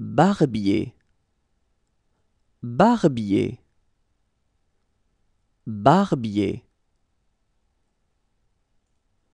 barbier barbier barbier